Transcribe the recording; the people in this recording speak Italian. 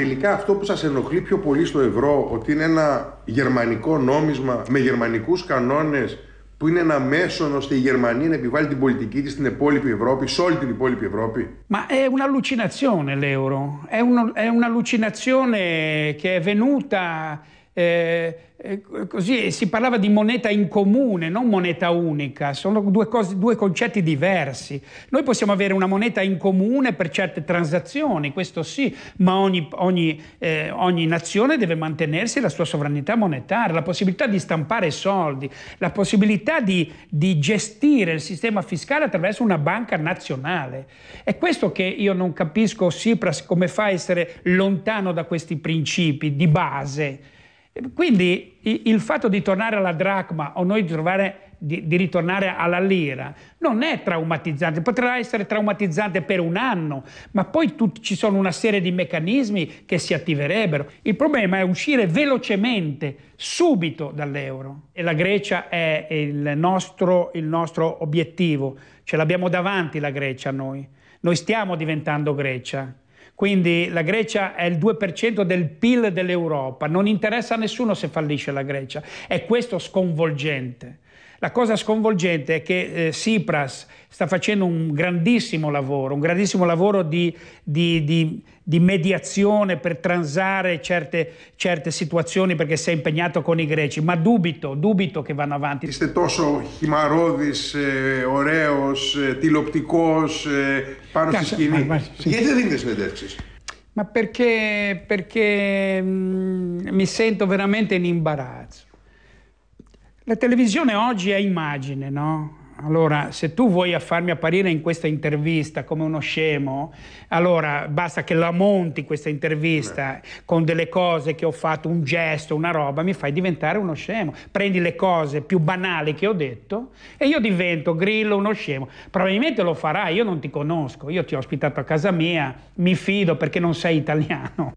τελικά αυτό που σας ενοχλεί πιο πολύ στο ευρώ, ότι είναι ένα γερμανικό νόμισμα με γερμανικούς κανόνες που είναι ένα μέσο ώστε η Γερμανία να επιβάλλει την πολιτική της στην υπόλοιπη Ευρώπη, σε όλη την υπόλοιπη Ευρώπη. Μα è un'allucinazione l'euro, è, un, è un'allucinazione che è venuta Eh, eh, così si parlava di moneta in comune, non moneta unica, sono due, cose, due concetti diversi. Noi possiamo avere una moneta in comune per certe transazioni, questo sì, ma ogni, ogni, eh, ogni nazione deve mantenersi la sua sovranità monetaria, la possibilità di stampare soldi, la possibilità di, di gestire il sistema fiscale attraverso una banca nazionale. È questo che io non capisco, Sipras, come fa a essere lontano da questi principi di base. Quindi il fatto di tornare alla dracma o noi di, trovare, di, di, ritornare alla lira non è traumatizzante, potrà essere traumatizzante per un anno, ma poi tu, ci sono una serie di meccanismi che si attiverebbero. Il problema è uscire velocemente, subito dall'euro e la Grecia è il nostro, il nostro obiettivo, ce l'abbiamo davanti la Grecia noi, noi stiamo diventando Grecia. Quindi la Grecia è il 2% del PIL dell'Europa, non interessa a nessuno se fallisce la Grecia, è questo sconvolgente. La cosa sconvolgente è che eh, Tsipras sta facendo un grandissimo lavoro, un grandissimo lavoro di, di, di, di mediazione per transare certe, certe, situazioni perché si è impegnato con i greci, ma dubito, dubito che vanno avanti. Είστε τόσο χυμαρόδης, ε, ωραίος, ε, τηλεοπτικός, ε, πάνω στη σκηνή. Γιατί δεν δίνετε συνεντεύξεις? Ma perché, perché mh, mm, mi sento veramente in imbarazzo. La televisione oggi è immagine, no? Allora, se tu vuoi farmi apparire in questa intervista come uno scemo, allora basta che la monti questa intervista Beh. con delle cose che ho fatto, un gesto, una roba, mi fai diventare uno scemo. Prendi le cose più banali che ho detto e io divento grillo uno scemo. Probabilmente lo farai, io non ti conosco, io ti ho ospitato a casa mia, mi fido perché non sei italiano.